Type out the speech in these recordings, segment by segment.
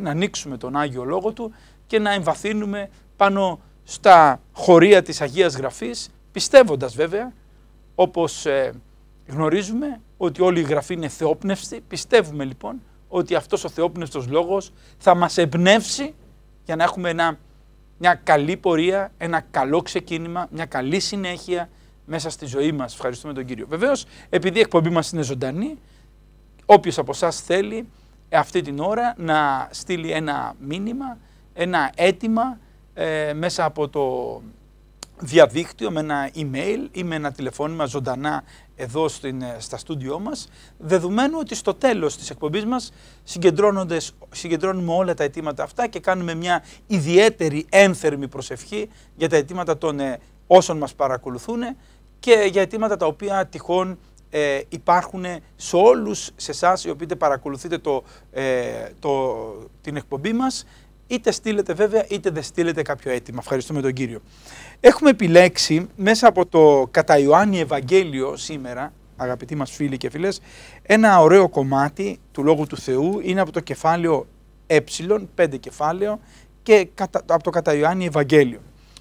να ανοίξουμε τον Άγιο Λόγο Του και να εμβαθύνουμε πάνω στα χωρία της Αγίας Γραφής, πιστεύοντας βέβαια, όπως ε, γνωρίζουμε, ότι όλη η Γραφή είναι θεόπνευστη. Πιστεύουμε λοιπόν ότι αυτός ο θεόπνευστος λόγος θα μας εμπνεύσει για να έχουμε ένα, μια καλή πορεία, ένα καλό ξεκίνημα, μια καλή συνέχεια μέσα στη ζωή μας. Ευχαριστούμε τον Κύριο. Βεβαίως, επειδή η εκπομπή μας είναι ζωντανή, όποιος από εσάς θέλει αυτή την ώρα να στείλει ένα μήνυμα, ένα αίτημα ε, μέσα από το διαδίκτυο με ένα email ή με ένα τηλεφώνημα ζωντανά εδώ στην, ε, στα στούντιό μας, δεδομένου ότι στο τέλος της εκπομπής μας συγκεντρώνουμε όλα τα αιτήματα αυτά και κάνουμε μια ιδιαίτερη ένθερμη προσευχή για τα αιτήματα των ε, όσων μας παρακολουθούν και για αιτήματα τα οποία τυχόν ε, υπάρχουν σε όλους σε εσάς οι οποίοι παρακολουθείτε το, ε, το, την εκπομπή μας. Είτε στείλετε βέβαια είτε δεν στείλετε κάποιο αίτημα. Ευχαριστούμε τον Κύριο. Έχουμε επιλέξει μέσα από το κατά Ιωάννη Ευαγγέλιο σήμερα, αγαπητοί μας φίλοι και φίλες, ένα ωραίο κομμάτι του Λόγου του Θεού. Είναι από το κεφάλαιο ε, πέντε κεφάλαιο και από το κατά Ιωάννη Ευαγγέλιο.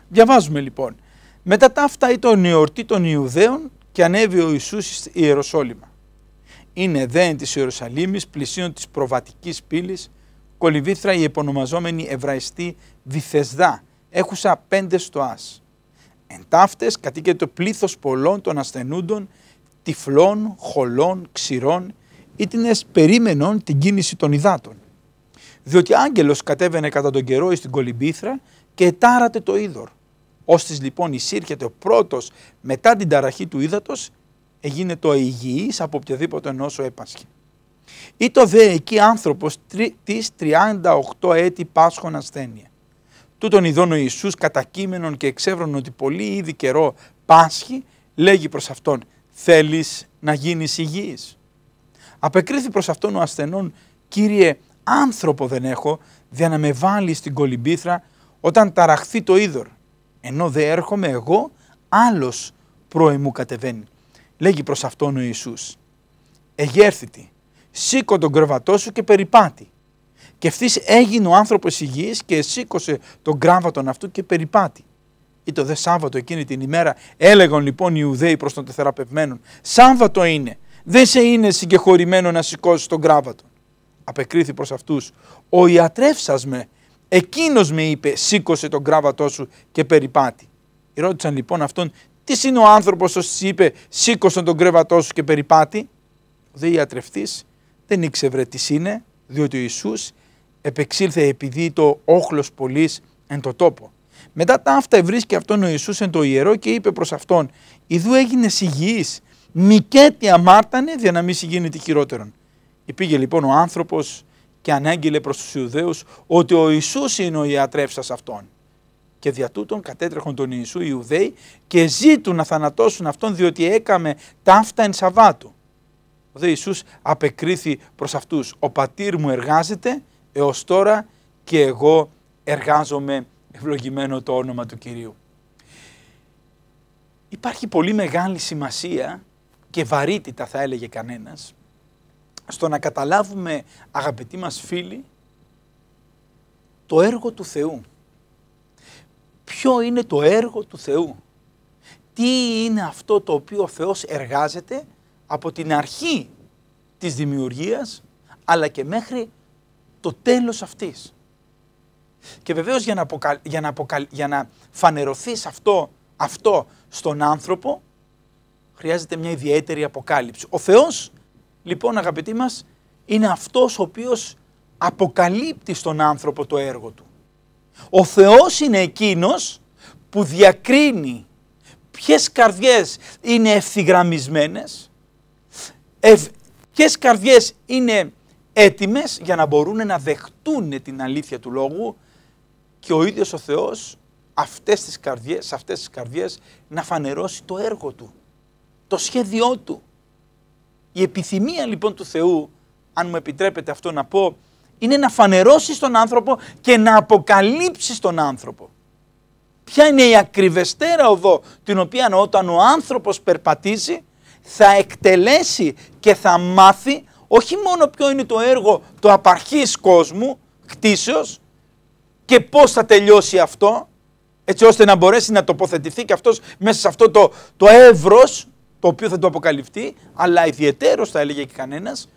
Διαβάζουμε λοιπόν. Μετά τα αυτά ήταν η των Ιουδαίων και ανέβει ο Ιησούς στη Ιεροσόλυμα. Είναι δέν της Ιερουσαλήμης πλησίων της προβατικής πύλης κολυβήθρα η επωνομαζόμενη Εβραϊστή Βυθεσδά έχουσα πέντε στοάς. Εν ταύτες κατοίκεται το πλήθος πολλών των ασθενούντων, τυφλών, χολών, ξηρών ή την την κίνηση των υδάτων. Διότι άγγελος κατέβαινε κατά τον καιρό εις την κολυμπήθρα και ετάρατε το είδωρ. Ώστις λοιπόν εισήρχεται ο πρώτος μετά την ταραχή του ύδατος, έγινε το υγιής από οποιαδήποτε νόσο έπασχε. το δε εκεί άνθρωπος της 38 έτη πάσχων ασθένεια. Τούτον ειδών ο Ιησούς κατακείμενον και εξεύρων ότι πολύ ήδη καιρό πάσχει, λέγει προς αυτόν «Θέλεις να γίνεις υγιής». Απεκρίθη προς αυτόν ο ασθενών «Κύριε, άνθρωπο δεν έχω, δια να με βάλεις στην κολυμπήθρα όταν ταραχθεί το είδωρ. Ενώ δε έρχομαι εγώ, άλλος πρώη μου κατεβαίνει. Λέγει προς αυτόν ο Ιησούς. Εγέρθητη, σήκω τον κρεβατό σου και περιπάτη. Και αυτή έγινε ο άνθρωπος υγιής και σήκωσε τον κράβατον αυτού και περιπάτη. Ή το δε Σάββατο εκείνη την ημέρα έλεγαν λοιπόν οι Ιουδαίοι προς τον τεθεραπευμένον: Σάββατο είναι, δεν σε είναι συγκεχωρημένο να σηκώσεις τον κράβατον. Απεκρίθη προς αυτούς: Ο ιατρεύσας με, Εκείνος με είπε σήκωσε τον κράβατό σου και περιπάτη. Ρώτησαν λοιπόν αυτόν τις είναι ο άνθρωπος που σου είπε σήκωσε τον κρέβατό σου και περιπάτη. Ο δε ιατρευτής δεν ήξερε τι είναι διότι ο Ιησούς επεξήλθε επειδή το όχλος πολλής εν το τόπο. Μετά τα αυτά βρίσκει αυτόν ο Ιησούς εν το ιερό και είπε προς αυτόν «Ιδού έγινες υγιής, μη αμάρτανε για να μη συγίνεται χειρότερον». Υπήγε λοιπόν ο άνθρωπος και ανέγγειλε προς τους Ιουδαίους ότι ο Ιησούς είναι ο ιατρεύσας αυτών. Και δια τούτων κατέτρεχον τον Ιησού οι Ιουδαίοι και ζήτουν να θανατώσουν αυτόν διότι έκαμε ταύτα εν Σαββάτου. Ο δε Ιησούς απεκρίθη προς αυτούς «Ο πατήρ μου εργάζεται έως τώρα και εγώ εργάζομαι ευλογημένο το όνομα του Κυρίου». Υπάρχει πολύ μεγάλη σημασία και βαρύτητα θα έλεγε κανένας στο να καταλάβουμε αγαπητοί μας φίλοι το έργο του Θεού. Ποιο είναι το έργο του Θεού. Τι είναι αυτό το οποίο ο Θεός εργάζεται από την αρχή της δημιουργίας αλλά και μέχρι το τέλος αυτής. Και βεβαίως για να, αποκαλ, για για να φανερωθεί αυτό, αυτό στον άνθρωπο χρειάζεται μια ιδιαίτερη αποκάλυψη. Ο Θεός λοιπόν αγαπητοί μας είναι αυτός ο οποίος αποκαλύπτει στον άνθρωπο το έργο του. Ο Θεός είναι εκείνος που διακρίνει ποιες καρδιές είναι ευθυγραμμισμένες, ευ, ποιες καρδιές είναι έτοιμες για να μπορούν να δεχτούν την αλήθεια του Λόγου και ο ίδιος ο Θεός αυτές τις καρδιές, σε αυτές τις καρδιές να φανερώσει το έργο Του, το σχέδιό Του. Η επιθυμία λοιπόν του Θεού, αν μου επιτρέπετε αυτό να πω, είναι να φανερώσεις τον άνθρωπο και να αποκαλύψεις τον άνθρωπο. Ποια είναι η ακριβεστέρα οδό την οποία όταν ο άνθρωπος περπατήσει θα εκτελέσει και θα μάθει όχι μόνο ποιο είναι το έργο του απαρχής κόσμου, κτίσεως και πώς θα τελειώσει αυτό έτσι ώστε να μπορέσει να τοποθετηθεί και αυτός μέσα σε αυτό το, το εύρος το οποίο θα το αποκαλυφθεί, αλλά ιδιαιτέρως θα έλεγε και κανένας,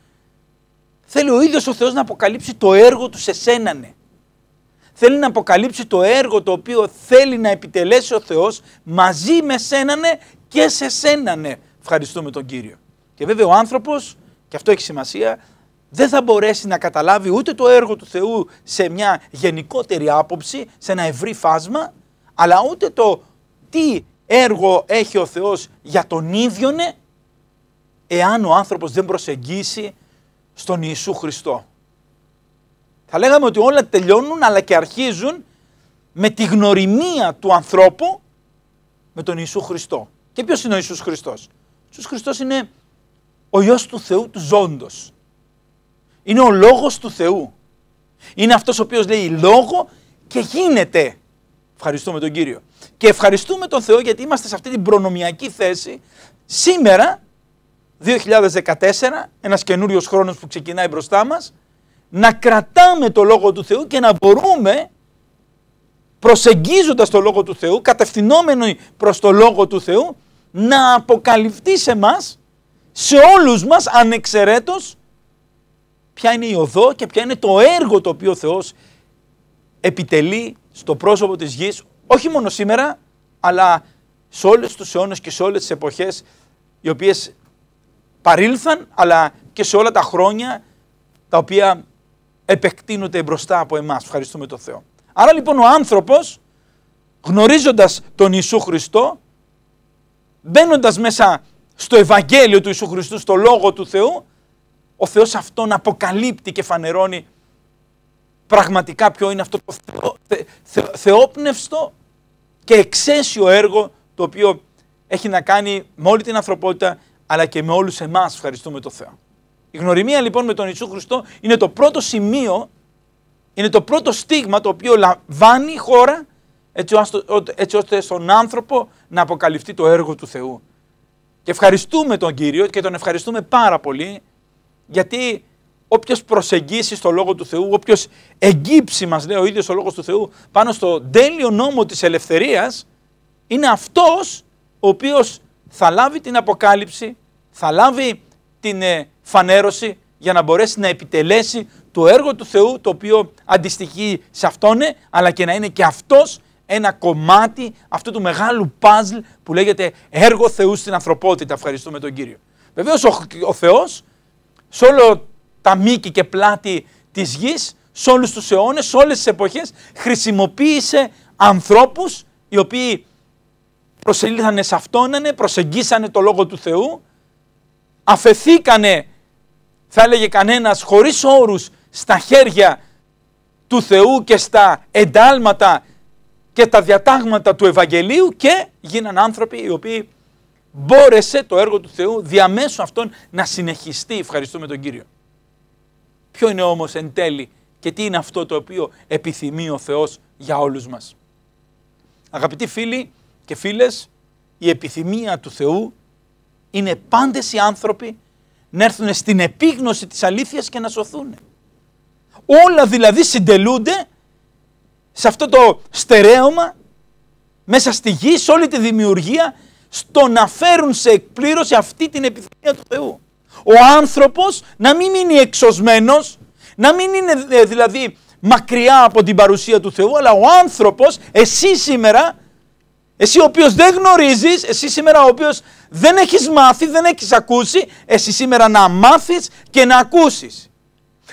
θέλει ο ίδιος ο Θεός να αποκαλύψει το έργο του σε σένανε. Ναι. Θέλει να αποκαλύψει το έργο το οποίο θέλει να επιτελέσει ο Θεός μαζί με σένανε ναι, και σε σένανε. Ναι. Ευχαριστούμε τον Κύριο. Και βέβαια ο άνθρωπος, και αυτό έχει σημασία, δεν θα μπορέσει να καταλάβει ούτε το έργο του Θεού σε μια γενικότερη άποψη, σε ένα ευρύ φάσμα, αλλά ούτε το τι έργο έχει ο Θεός για τον ίδιον εάν ο άνθρωπος δεν προσεγγίσει στον Ιησού Χριστό. Θα λέγαμε ότι όλα τελειώνουν αλλά και αρχίζουν με τη γνωριμία του ανθρώπου με τον Ιησού Χριστό. Και ποιος είναι ο Ιησούς Χριστός. Ο Ιησούς Χριστός είναι ο Υιός του Θεού του ζώντος. Είναι ο Λόγος του Θεού. Είναι αυτός ο οποίος λέει λόγο και γίνεται. Ευχαριστούμε τον Κύριο. Και ευχαριστούμε τον Θεό γιατί είμαστε σε αυτή την προνομιακή θέση σήμερα, 2014, ένας καινούριος χρόνος που ξεκινάει μπροστά μας, να κρατάμε το Λόγο του Θεού και να μπορούμε προσεγγίζοντας το Λόγο του Θεού, κατευθυνόμενοι προς το Λόγο του Θεού, να αποκαλυφθεί σε μας, σε όλους μας ανεξαιρέτως, ποια είναι η οδό και ποια είναι το έργο το οποίο ο Θεός επιτελεί στο πρόσωπο της γης όχι μόνο σήμερα, αλλά σε όλες τους αιώνες και σε όλες τις εποχές οι οποίες παρήλθαν, αλλά και σε όλα τα χρόνια τα οποία επεκτείνονται μπροστά από εμάς. Ευχαριστούμε τον Θεό. Άρα λοιπόν ο άνθρωπος γνωρίζοντας τον Ιησού Χριστό, μπαίνοντας μέσα στο Ευαγγέλιο του Ιησού Χριστού, στο Λόγο του Θεού, ο Θεός αυτόν αποκαλύπτει και φανερώνει πραγματικά ποιο είναι αυτό το θεό, θε, θεόπνευστο και εξαίσιο έργο το οποίο έχει να κάνει με όλη την ανθρωπότητα αλλά και με όλους εμάς. Ευχαριστούμε τον Θεό. Η γνωριμία λοιπόν με τον Ιησού Χριστό είναι το πρώτο σημείο, είναι το πρώτο στίγμα το οποίο λαμβάνει η χώρα έτσι ώστε, έτσι ώστε στον άνθρωπο να αποκαλυφθεί το έργο του Θεού. Και ευχαριστούμε τον Κύριο και τον ευχαριστούμε πάρα πολύ γιατί Όποιος προσεγγίσει στο λόγο του Θεού, όποιος εγκύψει, μας λέει ο ίδιος ο λόγος του Θεού, πάνω στο τέλειο νόμο της ελευθερίας, είναι αυτός ο οποίος θα λάβει την αποκάλυψη, θα λάβει την ε, φανέρωση για να μπορέσει να επιτελέσει το έργο του Θεού το οποίο αντιστοιχεί σε αυτόν, ε, αλλά και να είναι και αυτός ένα κομμάτι αυτού του μεγάλου παζλ που λέγεται έργο Θεού στην ανθρωπότητα. Ευχαριστούμε τον Κύριο. Βεβαίως ο, ο Θεός σε όλο τα μήκη και πλάτη της γης, σε όλους τους αιώνες, σε όλες τις εποχές, χρησιμοποίησε ανθρώπους οι οποίοι προσελήθανε σε αυτόνανε, προσεγγίσανε το Λόγο του Θεού, αφεθήκανε, θα έλεγε κανένας, χωρίς όρους στα χέρια του Θεού και στα εντάλματα και τα διατάγματα του Ευαγγελίου και γίναν άνθρωποι οι οποίοι μπόρεσε το έργο του Θεού διαμέσου αυτών να συνεχιστεί. Ευχαριστούμε τον Κύριο. Ποιο είναι όμως εν τέλει και τι είναι αυτό το οποίο επιθυμεί ο Θεός για όλους μας. Αγαπητοί φίλοι και φίλες, η επιθυμία του Θεού είναι πάντες οι άνθρωποι να έρθουν στην επίγνωση της αλήθειας και να σωθούν. Όλα δηλαδή συντελούνται σε αυτό το στερέωμα, μέσα στη γη, σε όλη τη δημιουργία, στο να φέρουν σε εκπλήρωση αυτή την επιθυμία του Θεού ο άνθρωπος να μην είναι εξωσμένος, να μην είναι ε, δηλαδή μακριά από την παρουσία του Θεού, αλλά ο άνθρωπος, εσύ σήμερα, εσύ ο οποίος δεν γνωρίζεις, εσύ σήμερα ο οποίος δεν έχεις μάθει, δεν έχεις ακούσει, εσύ σήμερα να μάθεις και να ακούσεις.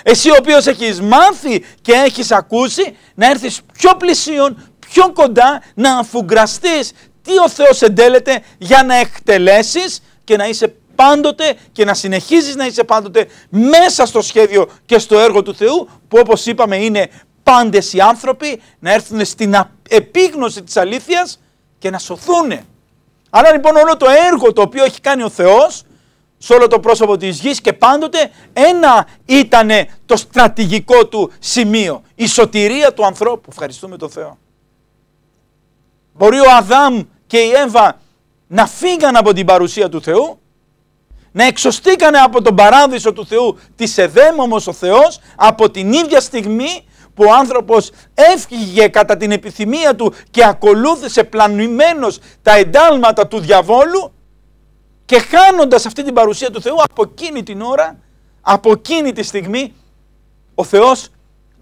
Εσύ ο οποίος έχεις μάθει και έχεις ακούσει, να έρθεις πιο πλησίον, πιο κοντά, να αφουγκραστείς τι ο Θεός εντέλεται για να εκτελέσεις και να είσαι πάντοτε και να συνεχίζεις να είσαι πάντοτε μέσα στο σχέδιο και στο έργο του Θεού που όπως είπαμε είναι πάντες οι άνθρωποι να έρθουν στην επίγνωση της αλήθειας και να σωθούν. Άρα λοιπόν όλο το έργο το οποίο έχει κάνει ο Θεός σε όλο το πρόσωπο της γης και πάντοτε ένα ήταν το στρατηγικό του σημείο, η σωτηρία του ανθρώπου. Ευχαριστούμε τον Θεό. Μπορεί ο Αδάμ και η Εύα να φύγαν από την παρουσία του Θεού να εξωστήκανε από τον παράδεισο του Θεού της εδέμ όμως ο Θεός από την ίδια στιγμή που ο άνθρωπος έφυγε κατά την επιθυμία του και ακολούθησε πλανημένος τα εντάλματα του διαβόλου και χάνοντας αυτή την παρουσία του Θεού από εκείνη την ώρα, από εκείνη τη στιγμή ο Θεός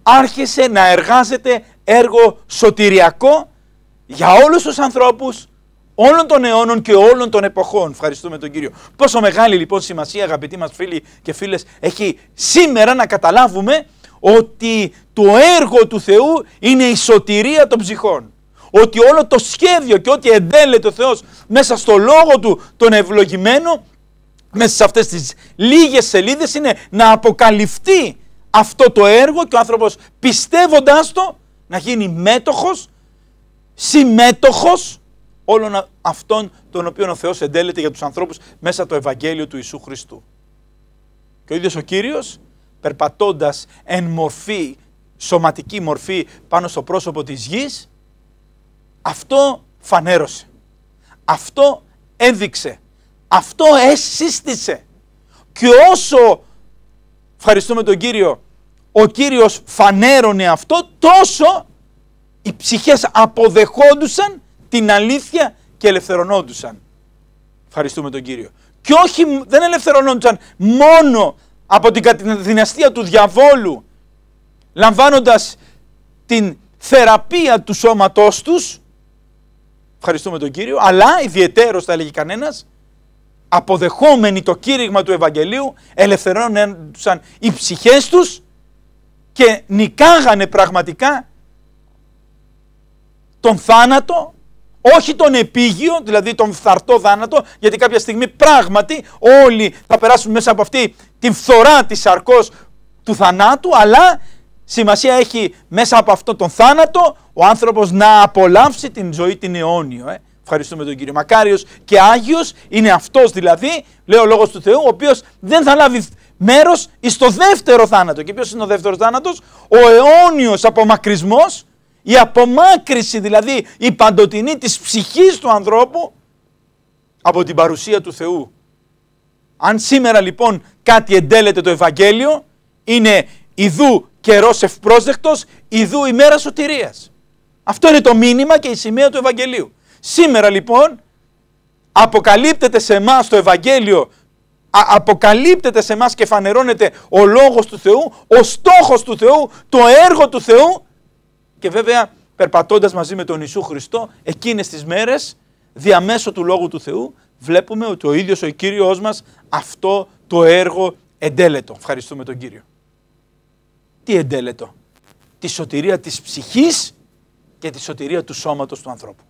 άρχισε να εργάζεται έργο σωτηριακό για όλους τους ανθρώπους όλων των αιώνων και όλων των εποχών. Ευχαριστούμε τον Κύριο. Πόσο μεγάλη λοιπόν σημασία αγαπητοί μας φίλοι και φίλες έχει σήμερα να καταλάβουμε ότι το έργο του Θεού είναι η σωτηρία των ψυχών. Ότι όλο το σχέδιο και ό,τι εντέλεται ο Θεός μέσα στο λόγο του τον ευλογημένο μέσα σε αυτές τις λίγες σελίδες είναι να αποκαλυφθεί αυτό το έργο και ο άνθρωπος πιστεύοντας το να γίνει μέτοχος, συμμέτοχος όλων αυτών των οποίων ο Θεός εντέλεται για τους ανθρώπους μέσα το Ευαγγέλιο του Ιησού Χριστού. Και ο ίδιος ο Κύριος περπατώντας εν μορφή, σωματική μορφή πάνω στο πρόσωπο της γης, αυτό φανέρωσε, αυτό έδειξε, αυτό εσύστησε. Και όσο, ευχαριστούμε τον Κύριο, ο Κύριος φανέρωνε αυτό, τόσο οι ψυχές αποδεχόντουσαν την αλήθεια και ελευθερωνόντουσαν. Ευχαριστούμε τον Κύριο. Και όχι, δεν ελευθερωνόντουσαν μόνο από την δυναστεία του διαβόλου, λαμβάνοντας την θεραπεία του σώματός τους, ευχαριστούμε τον Κύριο, αλλά ιδιαιτέρως θα έλεγε κανένας, αποδεχόμενοι το κήρυγμα του Ευαγγελίου, ελευθερώνονταν οι ψυχές τους και νικάγανε πραγματικά τον θάνατο, όχι τον επίγειο, δηλαδή τον φθαρτό θάνατο, γιατί κάποια στιγμή πράγματι όλοι θα περάσουν μέσα από αυτή τη φθορά της σαρκός του θανάτου, αλλά σημασία έχει μέσα από αυτό τον θάνατο ο άνθρωπος να απολαύσει την ζωή την αιώνιο. Ε. Ευχαριστούμε τον Κύριο. Μακάριος και Άγιος είναι αυτός δηλαδή, λέει ο Λόγος του Θεού, ο οποίος δεν θα λάβει μέρος στο δεύτερο θάνατο. Και ποιος είναι ο δεύτερος θάνατος? Ο αιώνιος απομακρυσμός η απομάκρυση δηλαδή η παντοτινή της ψυχής του ανθρώπου από την παρουσία του Θεού. Αν σήμερα λοιπόν κάτι εντέλεται το Ευαγγέλιο είναι ιδού καιρός ευπρόσδεκτος, ιδού ημέρα σωτηρίας. Αυτό είναι το μήνυμα και η σημαία του Ευαγγελίου. Σήμερα λοιπόν αποκαλύπτεται σε εμάς το Ευαγγέλιο, αποκαλύπτεται σε εμάς και φανερώνεται ο Λόγος του Θεού, ο στόχος του Θεού, το έργο του Θεού και βέβαια περπατώντας μαζί με τον Ιησού Χριστό εκείνες τις μέρες, διαμέσω του λόγου του Θεού, βλέπουμε ότι ο ίδιος ο κύριος μας αυτό το έργο εντέλετο. Ευχαριστούμε τον κύριο. Τι εντέλετο, τη σωτηρία της ψυχής και τη σωτηρία του σώματος του ανθρώπου.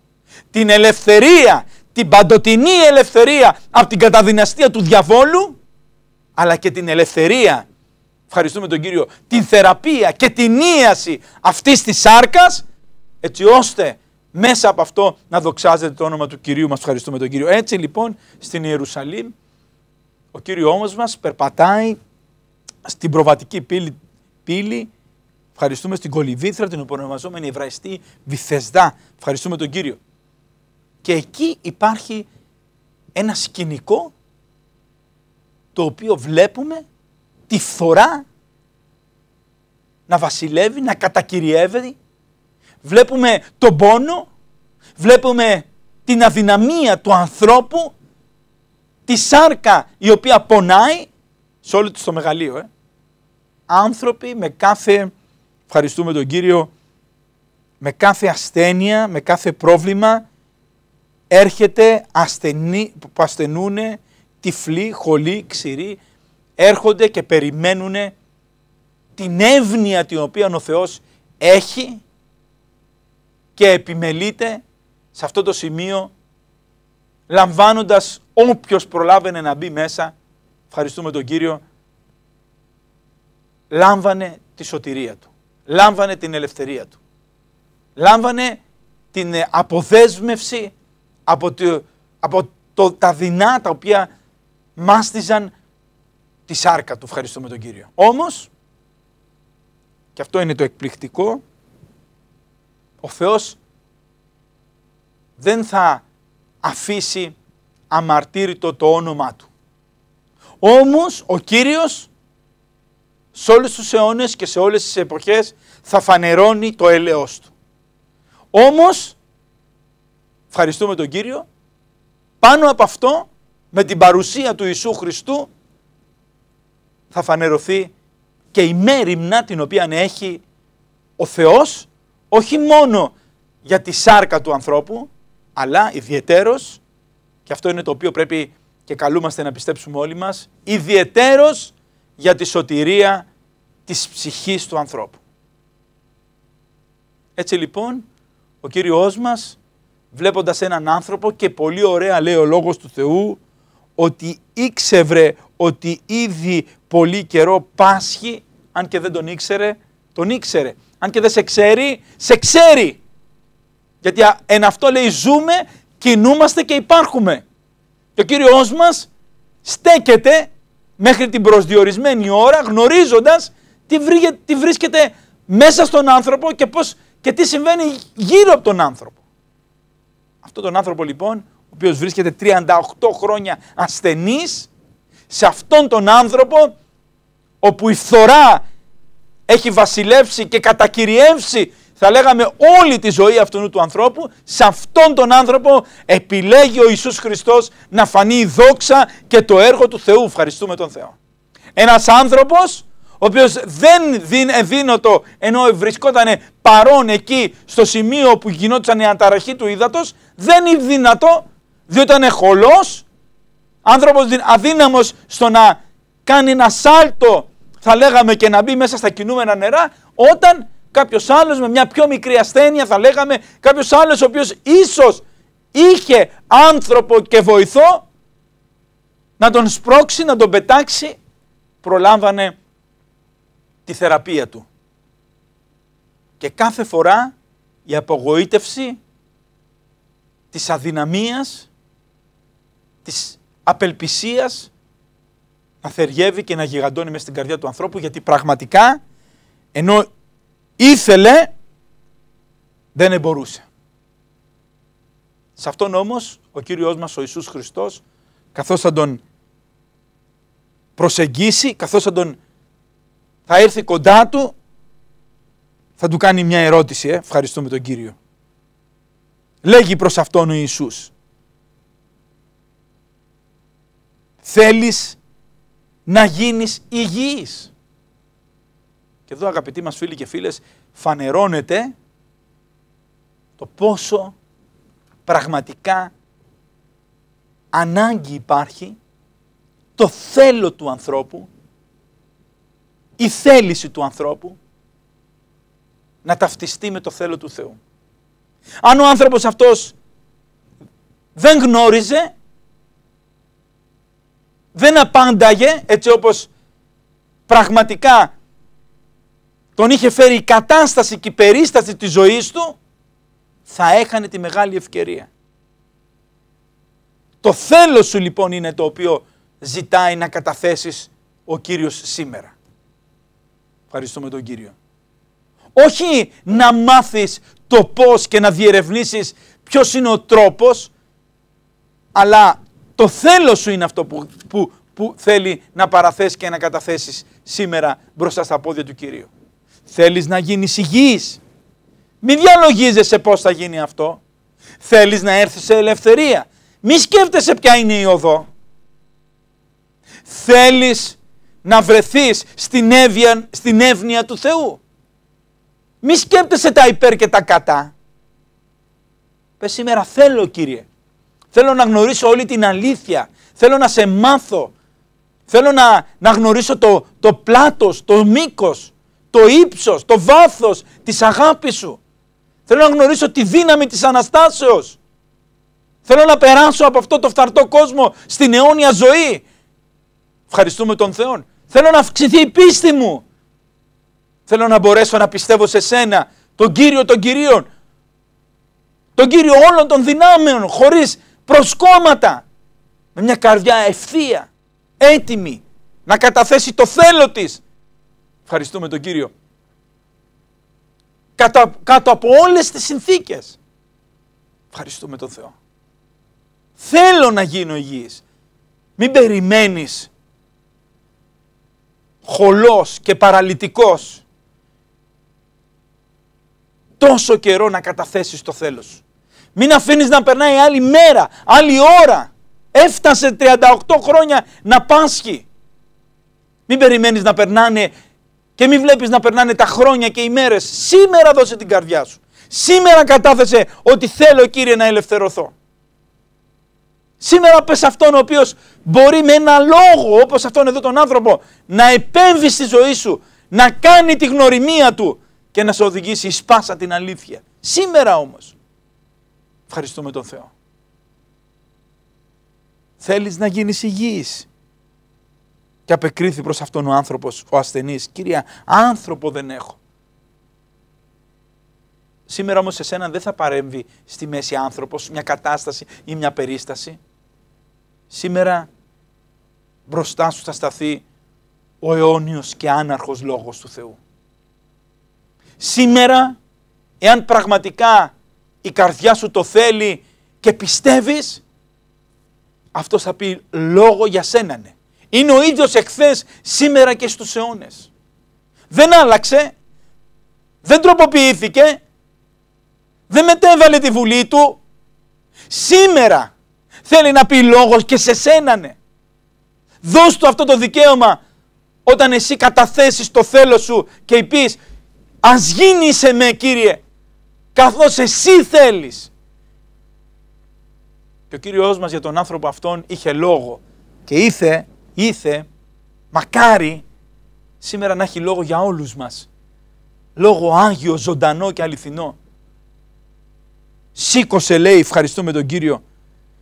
Την ελευθερία, την παντοτινή ελευθερία από την καταδυναστία του διαβόλου, αλλά και την ελευθερία ευχαριστούμε τον Κύριο, την θεραπεία και την ίαση αυτής της σάρκας, έτσι ώστε μέσα από αυτό να δοξάζεται το όνομα του Κυρίου μας. Ευχαριστούμε τον Κύριο. Έτσι λοιπόν στην Ιερουσαλήμ ο Κύριος μας περπατάει στην προβατική πύλη, πύλη Ευχαριστούμε στην Κολυβήθρα, την οπονομαζόμενη Εβραϊστή Βυθεσδά. Ευχαριστούμε τον Κύριο. Και εκεί υπάρχει ένα σκηνικό το οποίο βλέπουμε τη φθορά να βασιλεύει, να κατακυριεύει. Βλέπουμε τον πόνο, βλέπουμε την αδυναμία του ανθρώπου, τη σάρκα η οποία πονάει σε όλο το μεγαλείο. Ε. Άνθρωποι με κάθε, ευχαριστούμε τον Κύριο, με κάθε ασθένεια, με κάθε πρόβλημα έρχεται ασθενή, που ασθενούν τυφλοί, χολοί, ξηροί, έρχονται και περιμένουν την εύνοια την οποία ο Θεός έχει και επιμελείται σε αυτό το σημείο λαμβάνοντας όποιος προλάβαινε να μπει μέσα, ευχαριστούμε τον Κύριο, λάμβανε τη σωτηρία του, λάμβανε την ελευθερία του, λάμβανε την ε, αποδέσμευση από, από το, τα δεινά τα οποία μάστιζαν τη σάρκα του. Ευχαριστούμε τον Κύριο. Όμως, και αυτό είναι το εκπληκτικό, ο Θεός δεν θα αφήσει αμαρτύρητο το όνομά Του. Όμως ο Κύριος σε όλους τους αιώνες και σε όλες τις εποχές θα φανερώνει το έλεος Του. Όμως, ευχαριστούμε τον Κύριο, πάνω από αυτό με την παρουσία του Ιησού Χριστού θα φανερωθεί και η μέρημνα την οποία έχει ο Θεός όχι μόνο για τη σάρκα του ανθρώπου αλλά ιδιαιτέρως και αυτό είναι το οποίο πρέπει και καλούμαστε να πιστέψουμε όλοι μας ιδιαιτέρως για τη σωτηρία της ψυχής του ανθρώπου. Έτσι λοιπόν ο Κύριος μας βλέποντας έναν άνθρωπο και πολύ ωραία λέει ο Λόγος του Θεού ότι ήξευρε ότι ήδη πολύ καιρό πάσχει, αν και δεν τον ήξερε, τον ήξερε. Αν και δεν σε ξέρει, σε ξέρει. Γιατί εν αυτό λέει ζούμε, κινούμαστε και υπάρχουμε. Και ο Κύριος μας στέκεται μέχρι την προσδιορισμένη ώρα γνωρίζοντας τι, βρίσκεται μέσα στον άνθρωπο και, πώς, και τι συμβαίνει γύρω από τον άνθρωπο. Αυτόν τον άνθρωπο λοιπόν, ο οποίος βρίσκεται 38 χρόνια ασθενής, σε αυτόν τον άνθρωπο όπου η φθορά έχει βασιλεύσει και κατακυριεύσει θα λέγαμε όλη τη ζωή αυτού του ανθρώπου, σε αυτόν τον άνθρωπο επιλέγει ο Ιησούς Χριστός να φανεί η δόξα και το έργο του Θεού. Ευχαριστούμε τον Θεό. Ένας άνθρωπος ο οποίος δεν δίνωτο ενώ βρισκόταν παρόν εκεί στο σημείο που γινόταν η ανταραχή του ύδατος, δεν είναι δυνατό διότι ήταν χολός, άνθρωπος αδύναμος στο να κάνει ένα σάλτο θα λέγαμε και να μπει μέσα στα κινούμενα νερά, όταν κάποιος άλλος με μια πιο μικρή ασθένεια, θα λέγαμε κάποιος άλλος ο οποίος ίσως είχε άνθρωπο και βοηθό να τον σπρώξει, να τον πετάξει, προλάμβανε τη θεραπεία του. Και κάθε φορά η απογοήτευση της αδυναμίας, της απελπισίας, αθεριεύει και να γιγαντώνει μέσα στην καρδιά του ανθρώπου γιατί πραγματικά ενώ ήθελε δεν εμπορούσε. Σε αυτόν όμως ο Κύριος μας ο Ιησούς Χριστός καθώς θα τον προσεγγίσει, καθώς θα τον θα έρθει κοντά του θα του κάνει μια ερώτηση, ε. ευχαριστούμε τον Κύριο. Λέγει προς αυτόν ο Ιησούς. Θέλεις να γίνεις υγιής. Και εδώ αγαπητοί μας φίλοι και φίλες φανερώνεται το πόσο πραγματικά ανάγκη υπάρχει το θέλω του ανθρώπου, η θέληση του ανθρώπου να ταυτιστεί με το θέλω του Θεού. Αν ο άνθρωπος αυτός δεν γνώριζε δεν απάνταγε έτσι όπως πραγματικά τον είχε φέρει η κατάσταση και η περίσταση της ζωής του, θα έχανε τη μεγάλη ευκαιρία. Το θέλος σου λοιπόν είναι το οποίο ζητάει να καταθέσεις ο Κύριος σήμερα. Ευχαριστούμε τον Κύριο. Όχι να μάθεις το πώς και να διερευνήσεις ποιος είναι ο τρόπος, αλλά το θέλω σου είναι αυτό που, που, θέλει να παραθέσεις και να καταθέσεις σήμερα μπροστά στα πόδια του Κυρίου. Θέλεις να γίνεις υγιής. Μη διαλογίζεσαι πώς θα γίνει αυτό. Θέλεις να έρθεις σε ελευθερία. Μη σκέφτεσαι ποια είναι η οδό. Θέλεις να βρεθείς στην, έβνοια στην εύνοια του Θεού. Μη σκέπτεσαι τα υπέρ και τα κατά. Πες σήμερα θέλω Κύριε. Θέλω να γνωρίσω όλη την αλήθεια. Θέλω να σε μάθω. Θέλω να, να γνωρίσω το, το πλάτος, το μήκος, το ύψος, το βάθος της αγάπης σου. Θέλω να γνωρίσω τη δύναμη της Αναστάσεως. Θέλω να περάσω από αυτό το φθαρτό κόσμο στην αιώνια ζωή. Ευχαριστούμε τον Θεό. Θέλω να αυξηθεί η πίστη μου. Θέλω να μπορέσω να πιστεύω σε σένα, τον Κύριο των Κυρίων, τον Κύριο όλων των δυνάμεων, χωρίς προσκόμματα με μια καρδιά ευθεία, έτοιμη να καταθέσει το θέλω της. Ευχαριστούμε τον Κύριο. Κατα, κάτω από όλες τις συνθήκες. Ευχαριστούμε τον Θεό. Θέλω να γίνω υγιής. Μην περιμένεις χολός και παραλυτικός τόσο καιρό να καταθέσεις το θέλος σου. Μην αφήνεις να περνάει άλλη μέρα, άλλη ώρα. Έφτασε 38 χρόνια να πάσχει. Μην περιμένεις να περνάνε και μην βλέπεις να περνάνε τα χρόνια και οι μέρες. Σήμερα δώσε την καρδιά σου. Σήμερα κατάθεσε ότι θέλω Κύριε να ελευθερωθώ. Σήμερα πες αυτόν ο οποίος μπορεί με ένα λόγο όπως αυτόν εδώ τον άνθρωπο να επέμβει στη ζωή σου, να κάνει τη γνωριμία του και να σε οδηγήσει σπάσα την αλήθεια. Σήμερα όμως ευχαριστούμε τον Θεό. Θέλεις να γίνεις υγιής. Και απεκρίθη προς αυτόν ο άνθρωπος, ο ασθενής. Κυρία, άνθρωπο δεν έχω. Σήμερα όμως εσένα δεν θα παρέμβει στη μέση άνθρωπος μια κατάσταση ή μια περίσταση. Σήμερα μπροστά σου θα σταθεί ο αιώνιος και άναρχος λόγος του Θεού. Σήμερα, εάν πραγματικά η καρδιά σου το θέλει και πιστεύεις, αυτός θα πει λόγο για σένανε. Είναι ο ίδιος εχθές σήμερα και στους αιώνες. Δεν άλλαξε, δεν τροποποιήθηκε, δεν μετέβαλε τη βουλή του. Σήμερα θέλει να πει λόγος και σε σένανε. Δώσ' του αυτό το δικαίωμα όταν εσύ καταθέσεις το θέλος σου και πεις ας γίνεις με Κύριε καθώς εσύ θέλεις. Και ο Κύριος μας για τον άνθρωπο αυτόν είχε λόγο και ήθε, ήθε, μακάρι σήμερα να έχει λόγο για όλους μας. Λόγο άγιο, ζωντανό και αληθινό. Σήκωσε λέει, ευχαριστούμε τον Κύριο,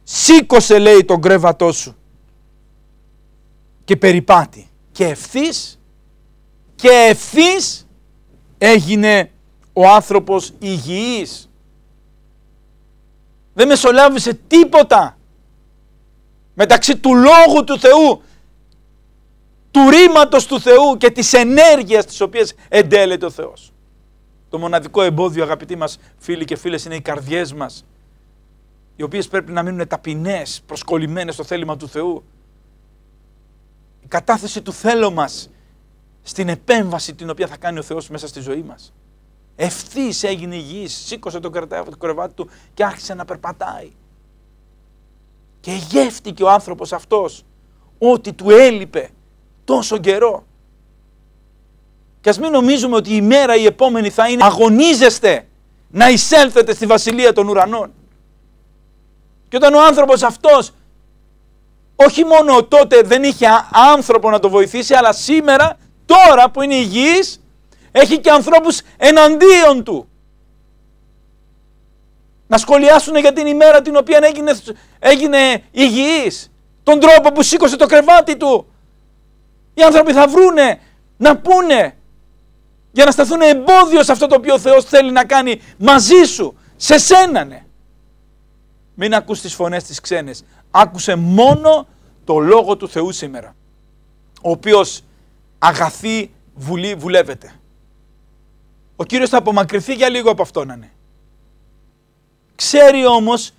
σήκωσε λέει τον κρέβατό σου και περιπάτη. Και ευθύς, και ευθύς έγινε ο άνθρωπος υγιής. Δεν μεσολάβησε τίποτα μεταξύ του Λόγου του Θεού, του ρήματος του Θεού και της ενέργειας της οποίας εντέλεται ο Θεός. Το μοναδικό εμπόδιο αγαπητοί μας φίλοι και φίλες είναι οι καρδιές μας οι οποίες πρέπει να μείνουν ταπεινές, προσκολλημένες στο θέλημα του Θεού. Η κατάθεση του θέλω μας στην επέμβαση την οποία θα κάνει ο Θεός μέσα στη ζωή μας. Ευθύς έγινε υγιής, σήκωσε τον κρεβάτι του και άρχισε να περπατάει. Και γεύτηκε ο άνθρωπος αυτός ότι του έλειπε τόσο καιρό. Και ας μην νομίζουμε ότι η μέρα η επόμενη θα είναι αγωνίζεστε να εισέλθετε στη βασιλεία των ουρανών. Και όταν ο άνθρωπος αυτός όχι μόνο τότε δεν είχε άνθρωπο να το βοηθήσει αλλά σήμερα τώρα που είναι υγιής έχει και ανθρώπους εναντίον του. Να σχολιάσουν για την ημέρα την οποία έγινε, έγινε υγιής. Τον τρόπο που σήκωσε το κρεβάτι του. Οι άνθρωποι θα βρούνε να πούνε για να σταθούν εμπόδιο σε αυτό το οποίο ο Θεός θέλει να κάνει μαζί σου. Σε σένανε. Μην ακούς τις φωνές της ξένες. Άκουσε μόνο το λόγο του Θεού σήμερα. Ο οποίος αγαθή βουλή βουλεύεται. Ο Κύριος θα απομακρυνθεί για λίγο από αυτό να είναι. Ξέρει όμως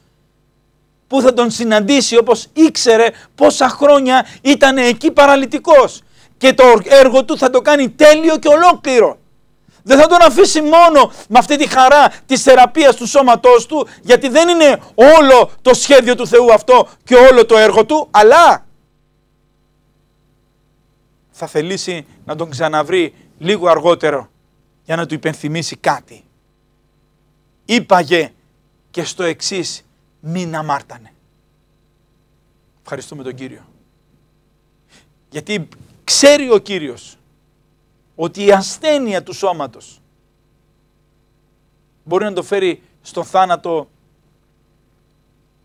που θα τον συναντήσει όπως ήξερε πόσα χρόνια ήταν εκεί παραλυτικός και το έργο του θα το κάνει τέλειο και ολόκληρο. Δεν θα τον αφήσει μόνο με αυτή τη χαρά της θεραπείας του σώματός του γιατί δεν είναι όλο το σχέδιο του Θεού αυτό και όλο το έργο του αλλά θα θελήσει να τον ξαναβρει λίγο αργότερο για να του υπενθυμίσει κάτι. Είπαγε και στο εξής μην αμάρτανε. Ευχαριστούμε τον Κύριο. Γιατί ξέρει ο Κύριος ότι η ασθένεια του σώματος μπορεί να το φέρει στο θάνατο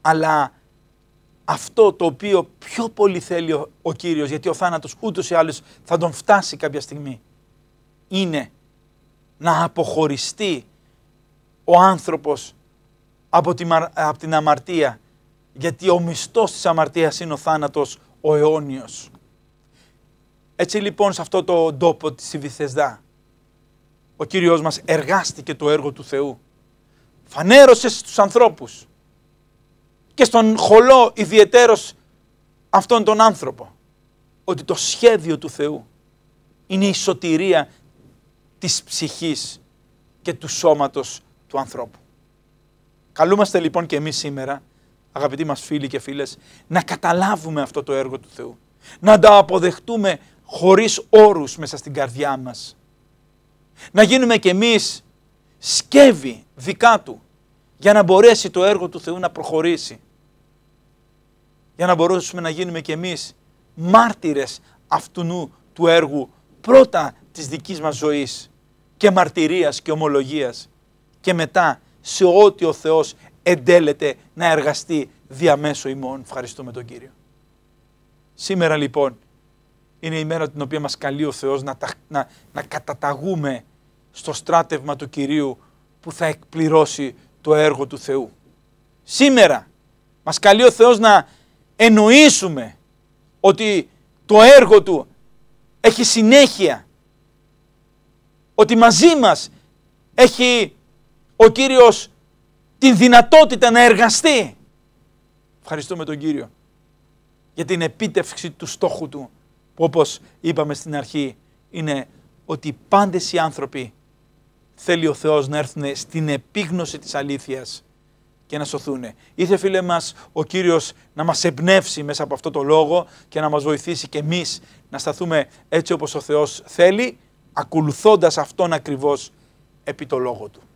αλλά αυτό το οποίο πιο πολύ θέλει ο, ο Κύριος γιατί ο θάνατος ούτως ή άλλως θα τον φτάσει κάποια στιγμή είναι να αποχωριστεί ο άνθρωπος από, την αμαρτία γιατί ο μισθός της αμαρτίας είναι ο θάνατος ο αιώνιος. Έτσι λοιπόν σε αυτό το τόπο της Ιβιθεσδά, ο Κύριος μας εργάστηκε το έργο του Θεού. Φανέρωσε στους ανθρώπους και στον χολό ιδιαιτέρως αυτόν τον άνθρωπο ότι το σχέδιο του Θεού είναι η σωτηρία της ψυχής και του σώματος του ανθρώπου. Καλούμαστε λοιπόν και εμείς σήμερα, αγαπητοί μας φίλοι και φίλες, να καταλάβουμε αυτό το έργο του Θεού. Να τα αποδεχτούμε χωρίς όρους μέσα στην καρδιά μας. Να γίνουμε και εμείς σκεύη δικά του για να μπορέσει το έργο του Θεού να προχωρήσει. Για να μπορέσουμε να γίνουμε και εμείς μάρτυρες αυτού του έργου πρώτα της δικής μας ζωής και μαρτυρίας και ομολογίας και μετά σε ό,τι ο Θεός εντέλεται να εργαστεί διαμέσω ημών. Ευχαριστούμε τον Κύριο. Σήμερα λοιπόν είναι η μέρα την οποία μας καλεί ο Θεός να, να, να καταταγούμε στο στράτευμα του Κυρίου που θα εκπληρώσει το έργο του Θεού. Σήμερα μας καλεί ο Θεός να εννοήσουμε ότι το έργο Του έχει συνέχεια ότι μαζί μας έχει ο Κύριος την δυνατότητα να εργαστεί. Ευχαριστούμε τον Κύριο για την επίτευξη του στόχου του που όπως είπαμε στην αρχή είναι ότι πάντες οι άνθρωποι θέλει ο Θεός να έρθουν στην επίγνωση της αλήθειας και να σωθούν. Ήθε φίλε μας ο Κύριος να μας εμπνεύσει μέσα από αυτό το λόγο και να μας βοηθήσει και εμείς να σταθούμε έτσι όπως ο Θεός θέλει ακολουθώντας αυτόν ακριβώς επί το λόγο του.